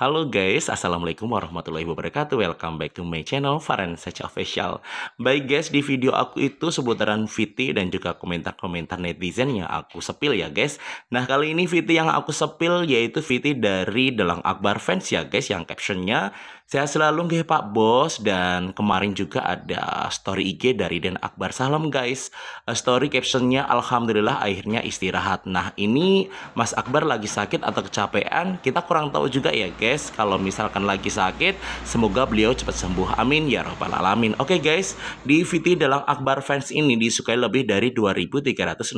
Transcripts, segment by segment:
Halo guys, Assalamualaikum warahmatullahi wabarakatuh Welcome back to my channel, Farhan Secha Official Baik guys, di video aku itu seputaran VT dan juga komentar-komentar netizen yang aku sepil ya guys Nah kali ini VT yang aku sepil yaitu VT dari Delang Akbar Fans ya guys Yang captionnya Sehat selalu nggih Pak Bos dan kemarin juga ada story IG dari Den Akbar Salam guys. Eh, story captionnya Alhamdulillah akhirnya istirahat. Nah ini Mas Akbar lagi sakit atau kecapean kita kurang tahu juga ya guys. Kalau misalkan lagi sakit semoga beliau cepat sembuh. Amin ya robbal alamin. Oke guys di VT dalam Akbar fans ini disukai lebih dari 2316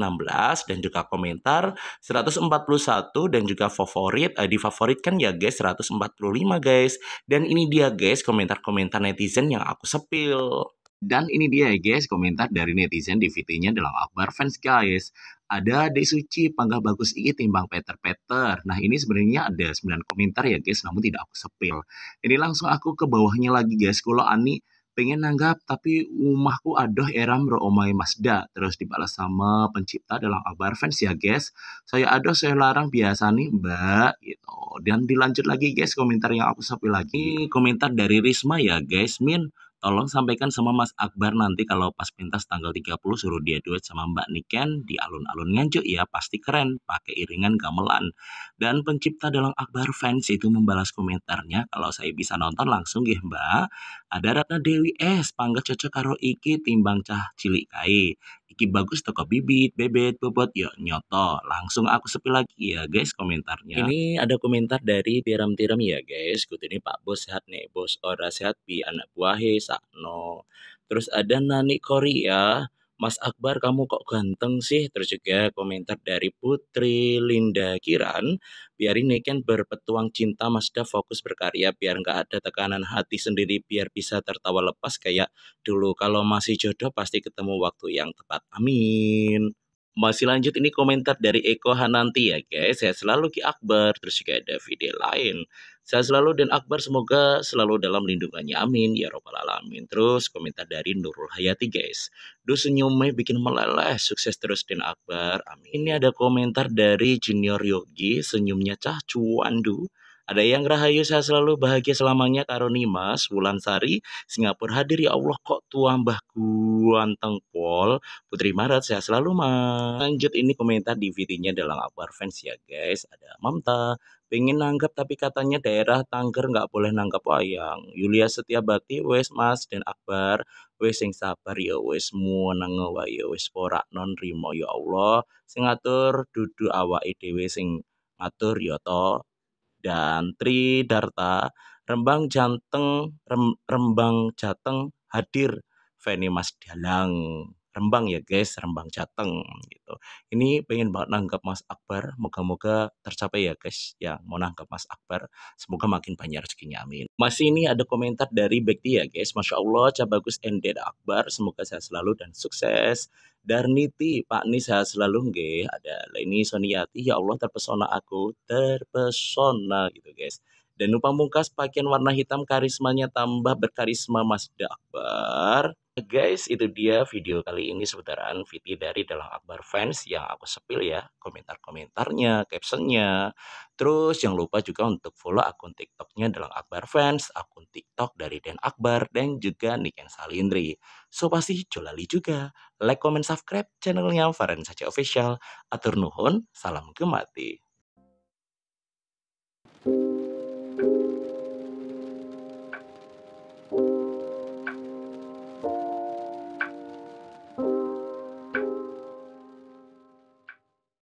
dan juga komentar 141 dan juga favorit eh, difavoritkan ya guys 145 guys. Dan ini ini dia guys komentar-komentar netizen yang aku sepil. Dan ini dia ya guys komentar dari netizen di VT-nya dalam Akbar Fans guys. Ada Dek Suci, Panggah Bagus Iki, Timbang Peter Peter. Nah ini sebenarnya ada 9 komentar ya guys namun tidak aku sepil. Ini langsung aku ke bawahnya lagi guys. Kalau Ani pengen nanggap tapi umahku adoh eram ro omai masda terus dibalas sama pencipta dalam abar fans ya guys saya adoh saya larang biasa nih mbak gitu dan dilanjut lagi guys komentar yang aku sapi lagi komentar dari Risma ya guys Min Tolong sampaikan sama Mas Akbar nanti kalau pas pentas tanggal 30 suruh dia duet sama Mbak Niken di alun-alun nganjuk ya, pasti keren, pakai iringan gamelan. Dan pencipta dalam Akbar fans itu membalas komentarnya, kalau saya bisa nonton langsung ya Mbak. Ada Ratna Dewi S, panggil cocok karo iki timbang cah cilik kai. Iki bagus toko bibit, bebet, bobot, yuk ya, nyoto. Langsung aku sepi lagi ya guys komentarnya. Ini ada komentar dari tiram-tiram ya guys. Kutu ini Pak Bos sehat nih, Bos ora sehat bi anak buah buahe sakno. Terus ada Nani Korea. Mas Akbar kamu kok ganteng sih? Terus juga komentar dari Putri Linda Kiran, Biarin Niken berpetuang cinta Mas Da fokus berkarya biar nggak ada tekanan hati sendiri biar bisa tertawa lepas kayak dulu. Kalau masih jodoh pasti ketemu waktu yang tepat. Amin. Masih lanjut ini komentar dari Eko Hananti ya guys. Saya selalu Ki Akbar. Terus juga ada video lain. Saya selalu dan Akbar semoga selalu dalam lindungannya. Amin. Ya robbal alamin. Terus komentar dari Nurul Hayati guys. Duh senyumnya bikin meleleh. Sukses terus dan Akbar. Amin. Ini ada komentar dari Junior Yogi. Senyumnya cah cuan cuandu. Ada yang rahayu saya selalu bahagia selamanya karo Wulan Wulansari Singapura hadir ya Allah kok tuan mbahku anteng pol Putri Marat saya selalu mas Lanjut ini komentar di videonya dalam Akbar fans ya guys Ada Mamta pengen nanggap tapi katanya daerah Tangger nggak boleh nanggap wayang Yulia Setiabati wes mas dan Akbar wes sing sabar ya wes semua nange ya wes porak non rimo ya Allah Singatur atur dudu awa dhewe sing ngatur yoto ya, dan Tri Darta Rembang Janteng Rem, Rembang Jateng hadir Feni Mas Dalang Rembang ya guys, Rembang Jateng gitu. Ini pengen banget nangkap Mas Akbar, moga-moga tercapai ya guys yang mau nangkap Mas Akbar. Semoga makin banyak rezekinya, amin. Masih ini ada komentar dari Bekti ya guys, Masya Allah, Cabagus ND Akbar, semoga sehat selalu dan sukses. Darniti, Pak Nis sehat selalu nggih. Ada Leni Soniati, ya Allah terpesona aku, terpesona gitu guys. Dan lupa mungkas pakaian warna hitam karismanya tambah berkarisma Mas Akbar guys, itu dia video kali ini seputaran VT dari dalam Akbar Fans yang aku sepil ya. Komentar-komentarnya, captionnya. Terus jangan lupa juga untuk follow akun TikToknya dalam Akbar Fans, akun TikTok dari Den Akbar, dan juga Niken Salindri. So pasti jolali juga. Like, comment, subscribe channelnya Farhan Saja Official. Atur nuhun, salam gemati.